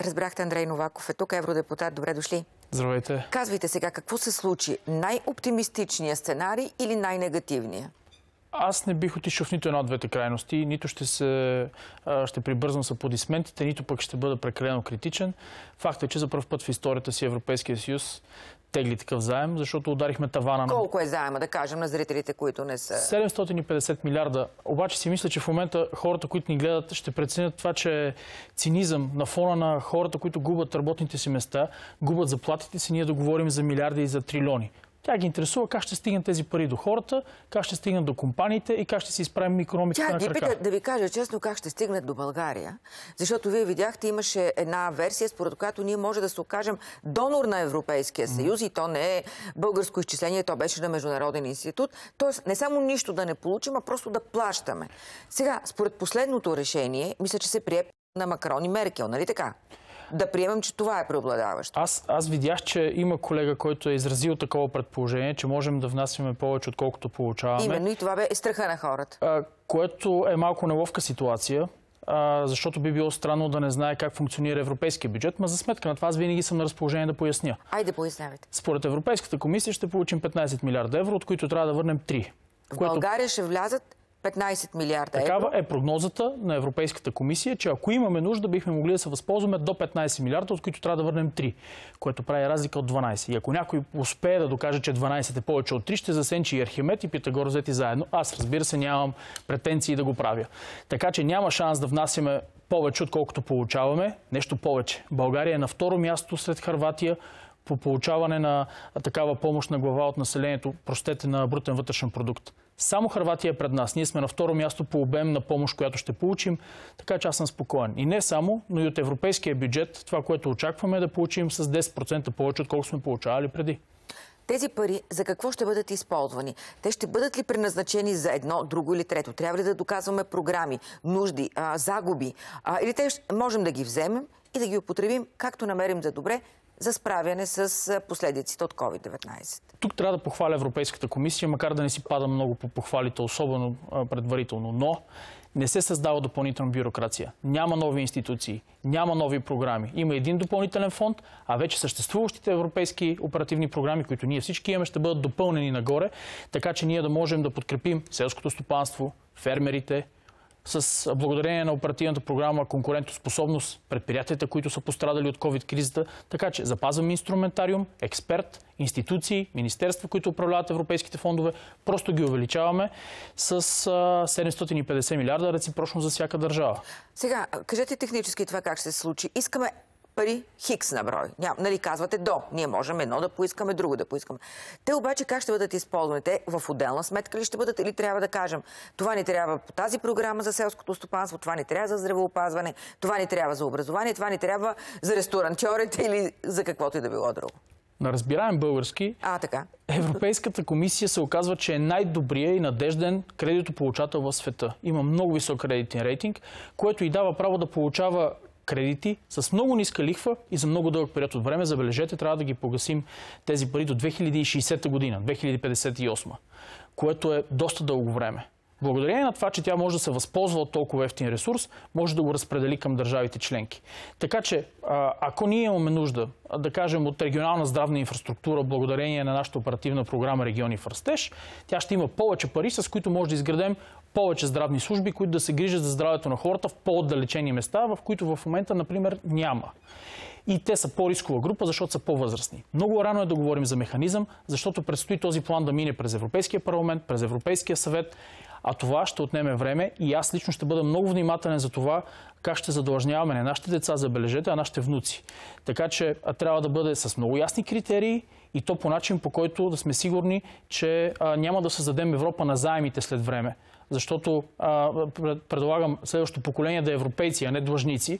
Разбрахте, Андрей Новаков е тук, евродепутат. Добре дошли. Здравейте. Казвайте сега, какво се случи? Най-оптимистичният сценарий или най-негативният? Аз не бих отишъл в нито една от двете крайности. Нито ще, се, ще прибързвам с аплодисментите, нито пък ще бъда прекалено критичен. Факт е, че за първ път в историята си Европейския съюз тегли такъв заем, защото ударихме тавана. на... Колко е заема, да кажем, на зрителите, които не са? 750 милиарда. Обаче си мисля, че в момента хората, които ни гледат, ще преценят това, че е цинизъм на фона на хората, които губят работните си места, губят заплатите си, ние да говорим за милиарди и за трилиони. Тя ги интересува как ще стигнат тези пари до хората, как ще стигнат до компаниите и как ще си изправим економиката на крака. Тя да ви кажа честно как ще стигнат до България, защото вие видяхте, имаше една версия, според която ние може да се окажем донор на Европейския съюз mm. и то не е българско изчисление, то беше на Международен институт. Тоест не само нищо да не получим, а просто да плащаме. Сега, според последното решение, мисля, че се прие на Макрон и Меркел, нали така? да приемем, че това е преобладаващо. Аз, аз видях, че има колега, който е изразил такова предположение, че можем да внасяме повече, отколкото получаваме. Именно и това бе е страха на хората. А, което е малко неловка ситуация, а, защото би било странно да не знае как функционира европейския бюджет, но за сметка на това аз винаги съм на разположение да поясня. Айде пояснявайте. Според Европейската комисия ще получим 15 милиарда евро, от които трябва да върнем 3. В което... България ще влязат 15 милиарда евро. Такава е прогнозата на Европейската комисия, че ако имаме нужда, бихме могли да се възползваме до 15 милиарда, от които трябва да върнем 3, което прави разлика от 12. И ако някой успее да докаже, че 12 е повече от 3, ще засенчи и Архимед и Питагор взети заедно. Аз, разбира се, нямам претенции да го правя. Така че няма шанс да внасяме повече, отколкото получаваме. Нещо повече. България е на второ място сред Харватия по получаване на такава помощ на глава от населението, простете, на брутен вътрешен продукт. Само Харватия е пред нас. Ние сме на второ място по обем на помощ, която ще получим, така че аз съм спокоен. И не само, но и от европейския бюджет, това, което очакваме е да получим с 10% повече, отколкото сме получавали преди. Тези пари за какво ще бъдат използвани? Те ще бъдат ли предназначени за едно, друго или трето? Трябва ли да доказваме програми, нужди, загуби? или те можем да ги вземем и да ги употребим както намерим за добре, за справяне с последиците от COVID-19. Тук трябва да похваля Европейската комисия, макар да не си пада много по похвалите, особено предварително, но не се създава допълнителна бюрокрация. Няма нови институции, няма нови програми. Има един допълнителен фонд, а вече съществуващите европейски оперативни програми, които ние всички имаме, ще бъдат допълнени нагоре, така че ние да можем да подкрепим селското стопанство, фермерите, с благодарение на оперативната програма Конкурентоспособност, предприятията, които са пострадали от COVID-кризата. Така че запазваме инструментариум, експерт, институции, министерства, които управляват европейските фондове, просто ги увеличаваме с 750 милиарда реципрочно за всяка държава. Сега, кажете технически това как ще се случи. Искаме пари хикс на брой. Ням, нали, казвате до. Ние можем едно да поискаме, друго да поискаме. Те обаче как ще бъдат използвани? Те в отделна сметка ли ще бъдат или трябва да кажем това ни трябва по тази програма за селското стопанство, това ни трябва за здравеопазване, това ни трябва за образование, това ни трябва за ресторантьорите или за каквото и да било друго? На разбираем български, а, така. Европейската комисия се оказва, че е най-добрия и надежден кредитополучател в света. Има много висок кредитен рейтинг, което и дава право да получава кредити с много ниска лихва и за много дълъг период от време. Забележете, трябва да ги погасим тези пари до 2060 година, 2058, което е доста дълго време. Благодарение на това, че тя може да се възползва от толкова ефтин ресурс, може да го разпредели към държавите членки. Така че, ако ние имаме нужда, да кажем, от регионална здравна инфраструктура, благодарение на нашата оперативна програма Региони в растеж, тя ще има повече пари, с които може да изградем повече здравни служби, които да се грижат за здравето на хората в по-отдалечени места, в които в момента, например, няма. И те са по-рискова група, защото са по-възрастни. Много рано е да говорим за механизъм, защото предстои този план да мине през Европейския парламент, през Европейския съвет, а това ще отнеме време и аз лично ще бъда много внимателен за това как ще задължняваме не нашите деца, забележете, а нашите внуци. Така че трябва да бъде с много ясни критерии и то по начин, по който да сме сигурни, че а, няма да създадем Европа на заемите след време защото а, предлагам следващото поколение да е европейци, а не длъжници.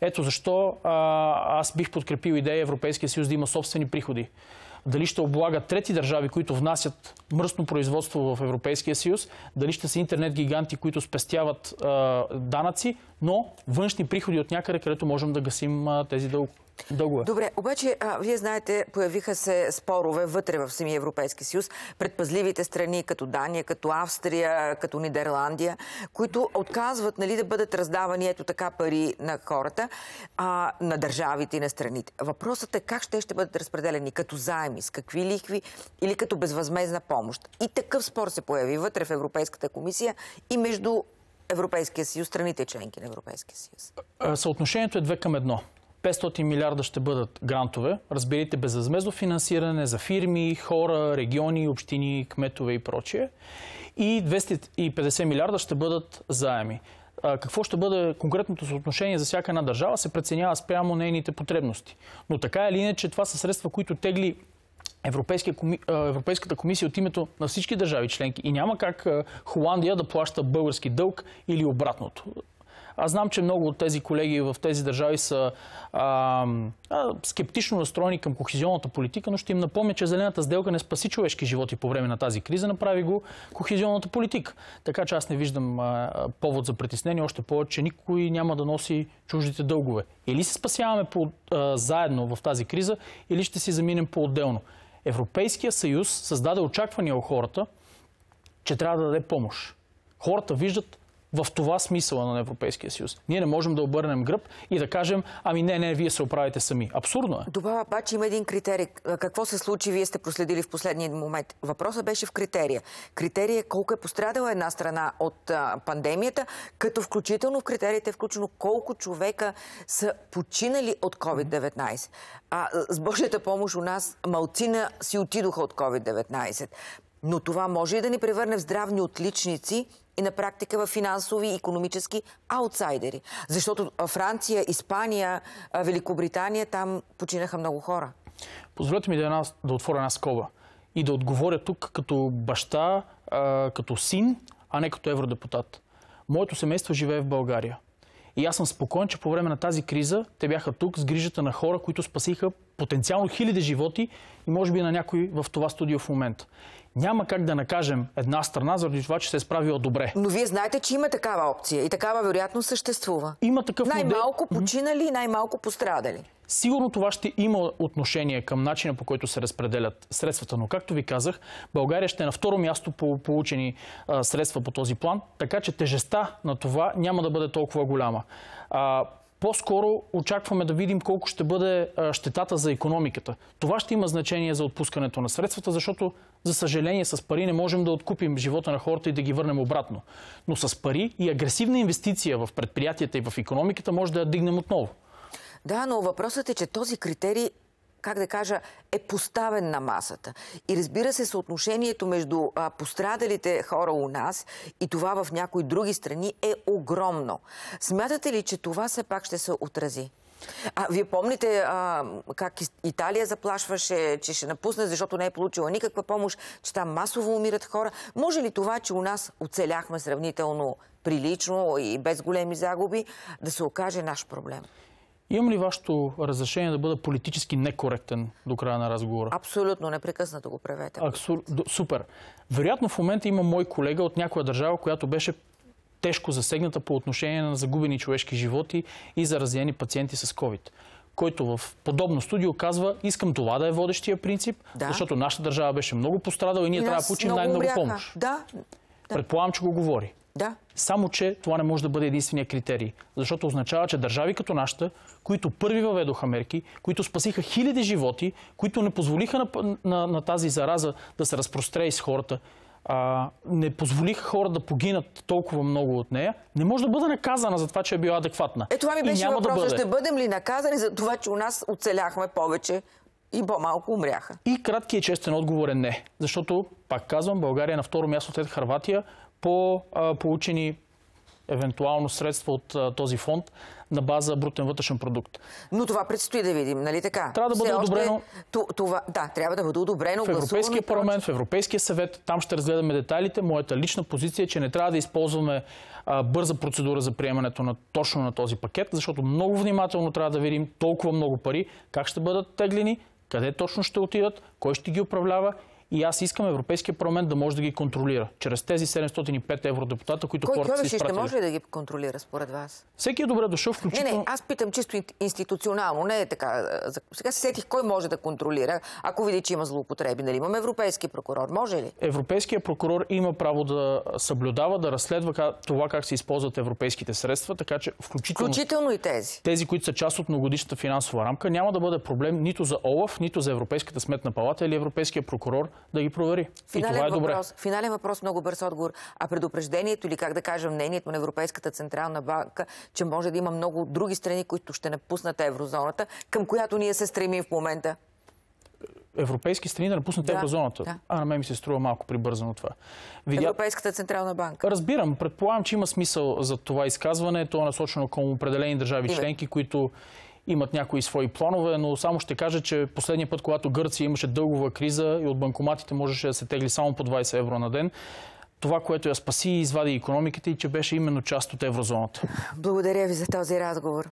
Ето защо а, аз бих подкрепил идея Европейския съюз да има собствени приходи. Дали ще облага трети държави, които внасят мръсно производство в Европейския съюз, дали ще са интернет гиганти, които спестяват а, данъци, но външни приходи от някъде, където можем да гасим а, тези дълго. Дълго Добре, обаче, а, вие знаете, появиха се спорове вътре в самия Европейски съюз. Предпазливите страни, като Дания, като Австрия, като Нидерландия, които отказват нали, да бъдат раздавани ето така пари на хората, а, на държавите и на страните. Въпросът е как ще, ще бъдат разпределени? Като заеми, с какви лихви или като безвъзмезна помощ? И такъв спор се появи вътре в Европейската комисия и между Европейския съюз, страните членки на Европейския съюз? Съотношението е две към едно. 500 милиарда ще бъдат грантове, разберите безвъзмезно финансиране за фирми, хора, региони, общини, кметове и прочие. И 250 милиарда ще бъдат заеми. какво ще бъде конкретното съотношение за всяка една държава се преценява спрямо нейните потребности. Но така или иначе това са средства, които тегли Европейската комисия от името на всички държави членки и няма как Холандия да плаща български дълг или обратното. Аз знам, че много от тези колеги в тези държави са а, а, скептично настроени към кохезионната политика, но ще им напомня, че зелената сделка не спаси човешки животи по време на тази криза, направи го кохезионната политика. Така че аз не виждам а, повод за притеснение, още повече, че никой няма да носи чуждите дългове. Или се спасяваме по, а, заедно в тази криза, или ще си заминем по-отделно. Европейския съюз създаде очаквания у хората, че трябва да даде помощ. Хората виждат в това смисъла на Европейския съюз. Ние не можем да обърнем гръб и да кажем, ами не, не, вие се оправите сами. Абсурдно е. Добре, обаче има един критерий. Какво се случи, вие сте проследили в последния момент. Въпросът беше в критерия. Критерия е колко е пострадала една страна от а, пандемията, като включително в критериите е включено колко човека са починали от COVID-19. А с Божията помощ у нас малцина си отидоха от COVID-19. Но това може и да ни превърне в здравни отличници и на практика в финансови и економически аутсайдери. Защото Франция, Испания, Великобритания, там починаха много хора. Позволете ми да, една, да отворя една скоба и да отговоря тук като баща, като син, а не като евродепутат. Моето семейство живее в България. И аз съм спокоен, че по време на тази криза те бяха тук с грижата на хора, които спасиха потенциално хиляди животи и може би на някой в това студио в момента няма как да накажем една страна заради това, че се е справила добре. Но вие знаете, че има такава опция и такава вероятно съществува. Има такъв Най-малко починали и най-малко пострадали. Сигурно това ще има отношение към начина по който се разпределят средствата, но както ви казах, България ще е на второ място по получени средства по този план, така че тежестта на това няма да бъде толкова голяма. А, по-скоро очакваме да видим колко ще бъде щетата за економиката. Това ще има значение за отпускането на средствата, защото, за съжаление, с пари не можем да откупим живота на хората и да ги върнем обратно. Но с пари и агресивна инвестиция в предприятията и в економиката може да я дигнем отново. Да, но въпросът е, че този критерий как да кажа, е поставен на масата. И разбира се, съотношението между а, пострадалите хора у нас и това в някои други страни е огромно. Смятате ли, че това все пак ще се отрази? А, вие помните а, как Италия заплашваше, че ще напусне, защото не е получила никаква помощ, че там масово умират хора. Може ли това, че у нас оцеляхме сравнително прилично и без големи загуби, да се окаже наш проблем? Имам ли вашето разрешение да бъда политически некоректен до края на разговора? Абсолютно, непрекъснато го правете. Абсур... Супер. Вероятно в момента има мой колега от някоя държава, която беше тежко засегната по отношение на загубени човешки животи и заразени пациенти с COVID който в подобно студио казва, искам това да е водещия принцип, да. защото нашата държава беше много пострадала и ние и трябва да получим най-много помощ. Да. Предполагам, че го говори. Да. Само, че това не може да бъде единствения критерий, защото означава, че държави като нашата, които първи въведоха мерки, които спасиха хиляди животи, които не позволиха на, на, на тази зараза да се разпростре из хората, а, не позволиха хора да погинат толкова много от нея, не може да бъде наказана за това, че е била адекватна. Е, това ми беше въпроса. Да бъде. Ще бъдем ли наказани за това, че у нас оцеляхме повече и по-малко умряха? И краткият честен отговор е не. Защото, пак казвам, България е на второ място след Харватия по получени евентуално средства от този фонд на база брутен вътрешен продукт. Но това предстои да видим, нали така? Трябва да бъде одобрено. да, трябва да бъде одобрено. В Европейския парламент, в Европейския съвет, там ще разгледаме детайлите. Моята лична позиция е, че не трябва да използваме бърза процедура за приемането точно на този пакет, защото много внимателно трябва да видим толкова много пари, как ще бъдат теглени, къде точно ще отидат, кой ще ги управлява и аз искам Европейския парламент да може да ги контролира. Чрез тези 705 евродепутата, които Кой, хората са изпратили. Кой ще може ли да ги контролира според вас? Всеки е добре дошъл, включително... Не, не, аз питам чисто институционално, не е така. Сега се сетих кой може да контролира, ако види, че има злоупотреби. Нали имаме европейски прокурор, може ли? Европейския прокурор има право да съблюдава, да разследва това как се използват европейските средства, така че включително... Включително и тези. Тези, които са част от многогодишната финансова рамка, няма да бъде проблем нито за ОЛАФ, нито за Европейската сметна палата или Европейския прокурор да ги провери. Финален и това е въпрос, добре. Финален въпрос, много бърз отговор. А предупреждението или как да кажа мнението на Европейската Централна банка, че може да има много други страни, които ще напуснат еврозоната, към която ние се стремим в момента? европейски страни да напуснат да, еврозоната. Да. А на мен ми се струва малко прибързано това. Видя... Европейската централна банка. Разбирам, предполагам, че има смисъл за това изказване. То е насочено към определени държави Име. членки, които имат някои свои планове, но само ще кажа, че последния път, когато Гърция имаше дългова криза и от банкоматите можеше да се тегли само по 20 евро на ден, това, което я спаси и извади економиката и че беше именно част от еврозоната. Благодаря ви за този разговор.